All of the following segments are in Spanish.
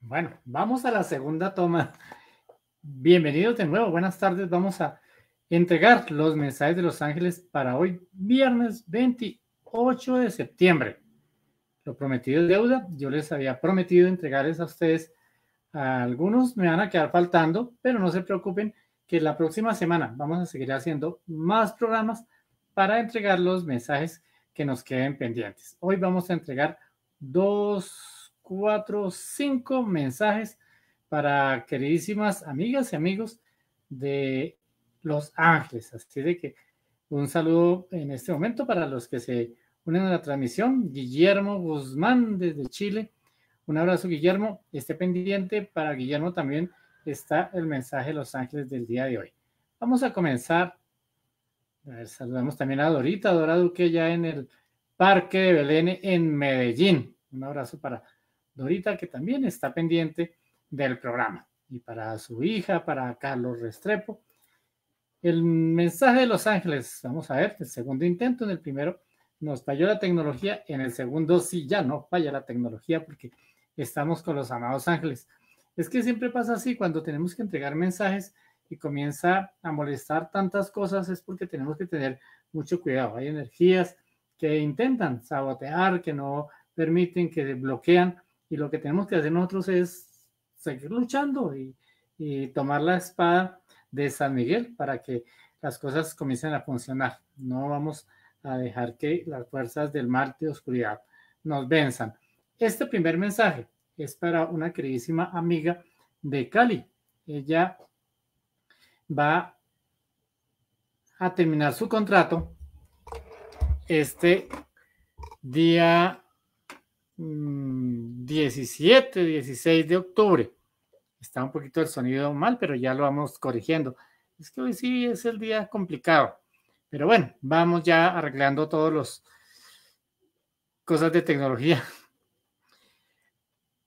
Bueno, vamos a la segunda toma. Bienvenidos de nuevo, buenas tardes. Vamos a entregar los mensajes de los ángeles para hoy, viernes 28 de septiembre. Lo prometido es deuda. Yo les había prometido entregarles a ustedes. algunos me van a quedar faltando, pero no se preocupen que la próxima semana vamos a seguir haciendo más programas para entregar los mensajes que nos queden pendientes. Hoy vamos a entregar dos cuatro, cinco mensajes para queridísimas amigas y amigos de Los Ángeles. Así de que un saludo en este momento para los que se unen a la transmisión. Guillermo Guzmán desde Chile. Un abrazo, Guillermo. Esté pendiente para Guillermo también está el mensaje de Los Ángeles del día de hoy. Vamos a comenzar. saludamos también a Dorita, Dora Duque, ya en el Parque de Belén en Medellín. Un abrazo para Dorita, que también está pendiente del programa. Y para su hija, para Carlos Restrepo. El mensaje de Los Ángeles, vamos a ver, el segundo intento en el primero nos falló la tecnología, en el segundo sí ya no falla la tecnología porque estamos con los amados ángeles. Es que siempre pasa así, cuando tenemos que entregar mensajes y comienza a molestar tantas cosas es porque tenemos que tener mucho cuidado. Hay energías que intentan sabotear, que no permiten, que bloquean y lo que tenemos que hacer nosotros es seguir luchando y, tomar la espada de San Miguel para que las cosas comiencen a funcionar. No vamos a dejar que las fuerzas del mal de oscuridad nos venzan. Este primer mensaje es para una queridísima amiga de Cali. Ella va a terminar su contrato este día 17, mm, 16 de octubre. Está un poquito el sonido mal, pero ya lo vamos corrigiendo. Es que hoy sí es el día complicado. Pero bueno, vamos ya arreglando todos los cosas de tecnología.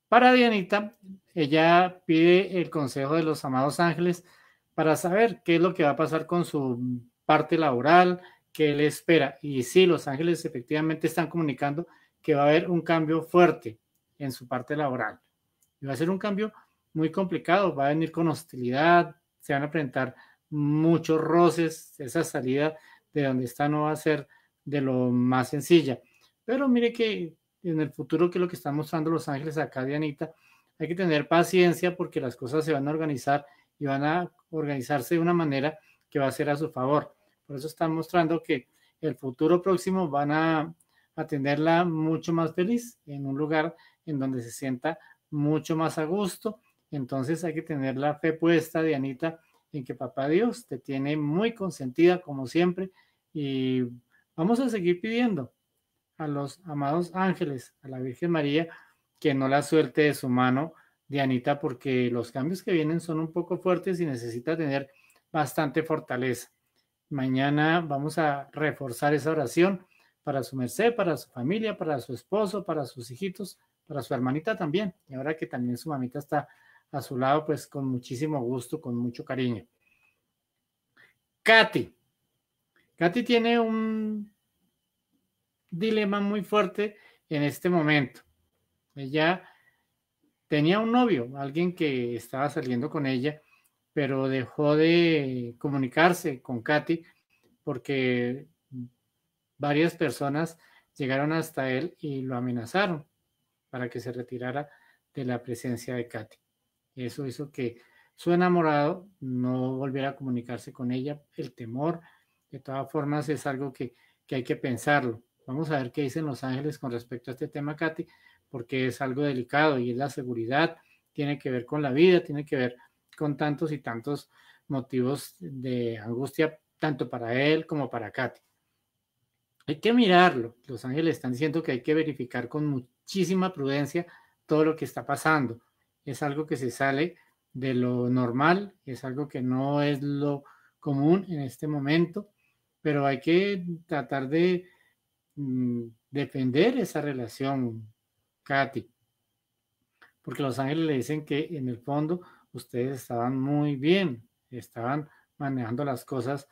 Para Dianita, ella pide el consejo de los amados ángeles para saber qué es lo que va a pasar con su parte laboral, qué le espera. Y si los ángeles efectivamente están comunicando que va a haber un cambio fuerte en su parte laboral. Y va a ser un cambio muy complicado, va a venir con hostilidad, se van a presentar muchos roces, esa salida de donde está no va a ser de lo más sencilla. Pero mire que en el futuro, que es lo que están mostrando Los Ángeles acá, Dianita, hay que tener paciencia porque las cosas se van a organizar y van a organizarse de una manera que va a ser a su favor. Por eso están mostrando que el futuro próximo van a tenerla mucho más feliz, en un lugar en donde se sienta mucho más a gusto. Entonces hay que tener la fe puesta, Dianita, en que Papá Dios te tiene muy consentida como siempre y vamos a seguir pidiendo a los amados ángeles, a la Virgen María, que no la suelte de su mano, Dianita, porque los cambios que vienen son un poco fuertes y necesita tener bastante fortaleza. Mañana vamos a reforzar esa oración para su merced, para su familia, para su esposo, para sus hijitos, para su hermanita también. Y ahora que también su mamita está a su lado, pues con muchísimo gusto, con mucho cariño. Katy. Katy tiene un dilema muy fuerte en este momento. Ella tenía un novio, alguien que estaba saliendo con ella, pero dejó de comunicarse con Katy porque varias personas llegaron hasta él y lo amenazaron para que se retirara de la presencia de Katy. Eso hizo que su enamorado no volviera a comunicarse con ella. El temor, de todas formas, es algo que, hay que pensarlo. Vamos a ver qué dicen Los Ángeles con respecto a este tema, Katy, porque es algo delicado y es la seguridad, tiene que ver con la vida, tiene que ver con tantos y tantos motivos de angustia, tanto para él como para Katy. Hay que mirarlo. Los ángeles están diciendo que hay que verificar con muchísima prudencia todo lo que está pasando. Es algo que se sale de lo normal, es algo que no es lo común en este momento, pero hay que tratar de mm, defender esa relación, Katy, porque los ángeles le dicen que en el fondo ustedes estaban muy bien, estaban manejando las cosas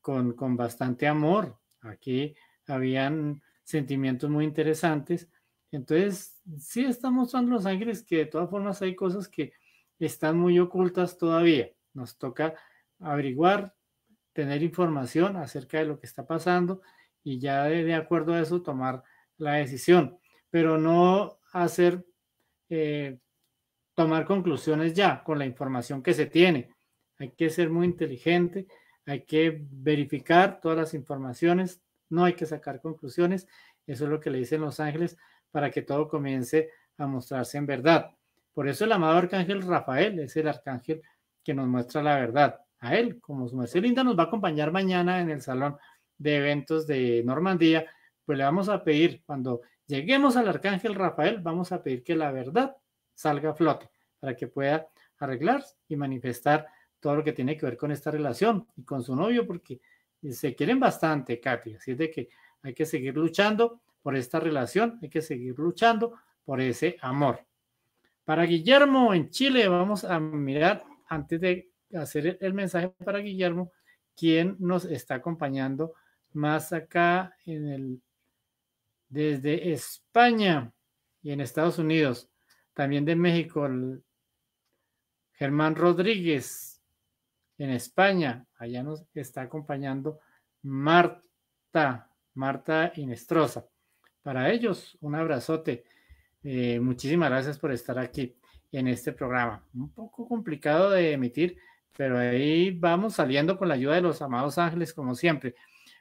con, con bastante amor. Aquí habían sentimientos muy interesantes. Entonces, sí estamos mostrando los ángeles que de todas formas hay cosas que están muy ocultas todavía. Nos toca averiguar, tener información acerca de lo que está pasando y ya de, acuerdo a eso tomar la decisión, pero no hacer, eh, tomar conclusiones ya con la información que se tiene. Hay que ser muy inteligente, hay que verificar todas las informaciones, no hay que sacar conclusiones. Eso es lo que le dicen los ángeles para que todo comience a mostrarse en verdad. Por eso el amado arcángel Rafael es el arcángel que nos muestra la verdad. A él, como su merced linda nos va a acompañar mañana en el salón de eventos de Normandía, pues le vamos a pedir, cuando lleguemos al arcángel Rafael, vamos a pedir que la verdad salga a flote para que pueda arreglar y manifestar todo lo que tiene que ver con esta relación y con su novio, porque se quieren bastante, Katy. Así es de que hay que seguir luchando por esta relación, hay que seguir luchando por ese amor. Para Guillermo en Chile, vamos a mirar, antes de hacer el mensaje para Guillermo, quien nos está acompañando más acá en desde España y en Estados Unidos, también de México, Germán Rodríguez, en España. Allá nos está acompañando Marta, Marta Inestrosa. Para ellos, un abrazote. Eh, muchísimas gracias por estar aquí en este programa. Un poco complicado de emitir, pero ahí vamos saliendo con la ayuda de los amados ángeles, como siempre.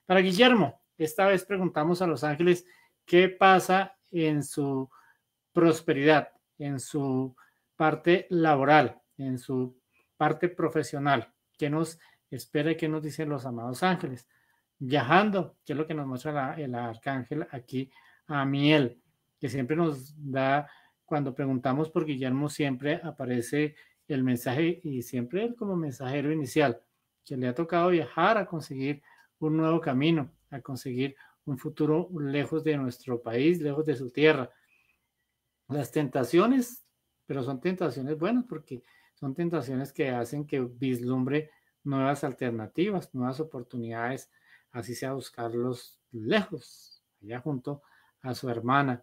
Para Guillermo, esta vez preguntamos a los ángeles qué pasa en su prosperidad, en su parte laboral, en su parte profesional. ¿Qué nos espera y qué nos dicen los amados ángeles. Viajando, que es lo que nos muestra el arcángel aquí a Miel, que siempre nos da, cuando preguntamos por Guillermo, siempre aparece el mensaje y siempre él como mensajero inicial, que le ha tocado viajar a conseguir un nuevo camino, a conseguir un futuro lejos de nuestro país, lejos de su tierra. Las tentaciones, pero son tentaciones buenas porque son tentaciones que hacen que vislumbre nuevas alternativas, nuevas oportunidades, así sea buscarlos lejos, allá junto a su hermana.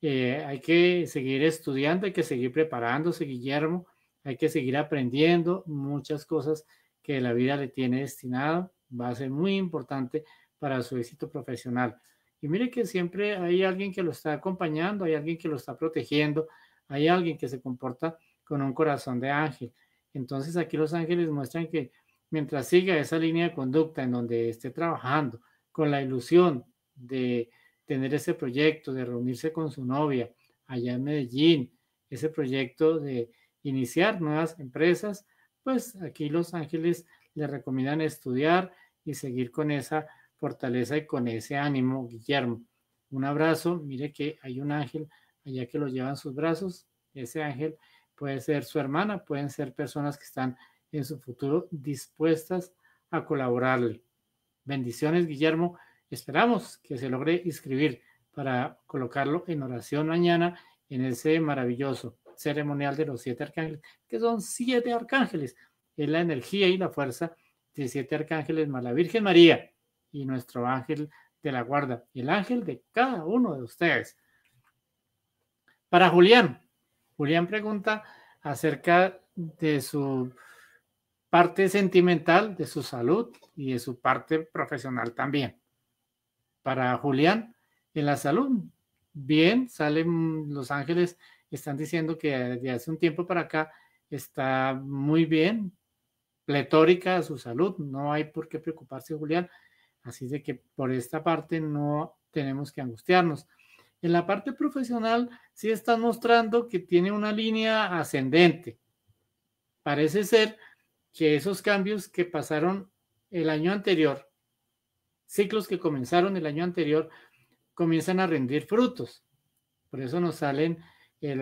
Eh, hay que seguir estudiando, hay que seguir preparándose, Guillermo, hay que seguir aprendiendo muchas cosas que la vida le tiene destinado, va a ser muy importante para su éxito profesional. Y mire que siempre hay alguien que lo está acompañando, hay alguien que lo está protegiendo, hay alguien que se comporta con un corazón de ángel. Entonces aquí los ángeles muestran que mientras siga esa línea de conducta en donde esté trabajando, con la ilusión de tener ese proyecto, de reunirse con su novia allá en Medellín, ese proyecto de iniciar nuevas empresas, pues aquí los ángeles le recomiendan estudiar y seguir con esa fortaleza y con ese ánimo, Guillermo. Un abrazo, mire que hay un ángel allá que lo en sus brazos, ese ángel puede ser su hermana, pueden ser personas que están en su futuro dispuestas a colaborarle. Bendiciones, Guillermo. Esperamos que se logre inscribir para colocarlo en oración mañana en ese maravilloso ceremonial de los siete arcángeles, que son siete arcángeles. Es la energía y la fuerza de siete arcángeles más la Virgen María y nuestro ángel de la guarda, el ángel de cada uno de ustedes. Para Julián, Julián pregunta acerca de su parte sentimental, de su salud y de su parte profesional también. Para Julián, en la salud, bien, salen mm, Los Ángeles, están diciendo que desde hace un tiempo para acá está muy bien, pletórica su salud, no hay por qué preocuparse, Julián. Así de que por esta parte no tenemos que angustiarnos. En la parte profesional sí está mostrando que tiene una línea ascendente. Parece ser que esos cambios que pasaron el año anterior, ciclos que comenzaron el año anterior, comienzan a rendir frutos. Por eso nos salen eh,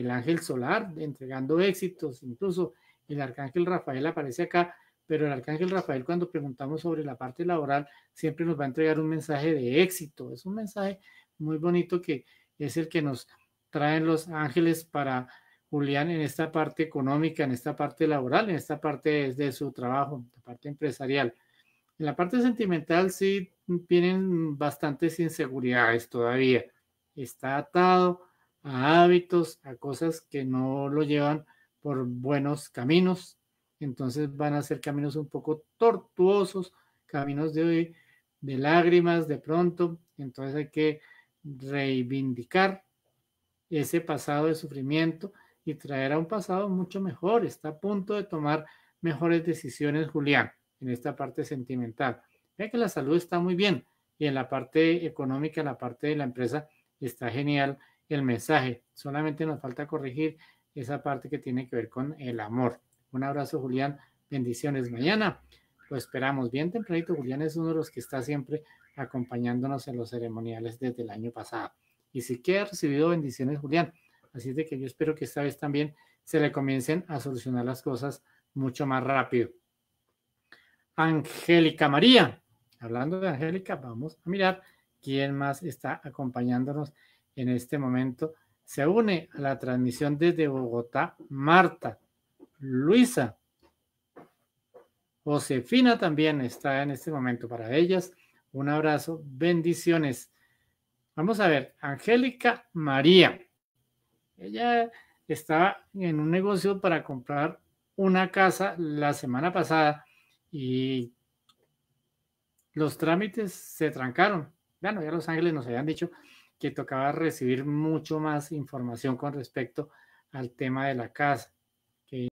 el, ángel solar entregando éxitos, incluso el arcángel Rafael aparece acá, pero el arcángel Rafael cuando preguntamos sobre la parte laboral siempre nos va a entregar un mensaje de éxito, es un mensaje muy bonito que es el que nos traen los ángeles para Julián en esta parte económica, en esta parte laboral, en esta parte de su trabajo, la parte empresarial. En la parte sentimental sí tienen bastantes inseguridades todavía. Está atado a hábitos, a cosas que no lo llevan por buenos caminos. Entonces van a ser caminos un poco tortuosos, caminos de, de lágrimas de pronto. Entonces hay que reivindicar ese pasado de sufrimiento y traer a un pasado mucho mejor. Está a punto de tomar mejores decisiones, Julián, en esta parte sentimental. ve que la salud está muy bien y en la parte económica, en la parte de la empresa, está genial el mensaje. Solamente nos falta corregir esa parte que tiene que ver con el amor. Un abrazo, Julián. Bendiciones. Mañana lo esperamos bien tempranito. Julián es uno de los que está siempre acompañándonos en los ceremoniales desde el año pasado. Y sí que ha recibido bendiciones, Julián. Así de que yo espero que esta vez también se le comiencen a solucionar las cosas mucho más rápido. Angélica María. Hablando de Angélica, vamos a mirar quién más está acompañándonos en este momento. Se une a la transmisión desde Bogotá Marta, Luisa, Josefina también está en este momento para ellas. Un abrazo, bendiciones. Vamos a ver, Angélica María. Ella estaba en un negocio para comprar una casa la semana pasada y los trámites se trancaron. Bueno, ya Los Ángeles nos habían dicho que tocaba recibir mucho más información con respecto al tema de la casa,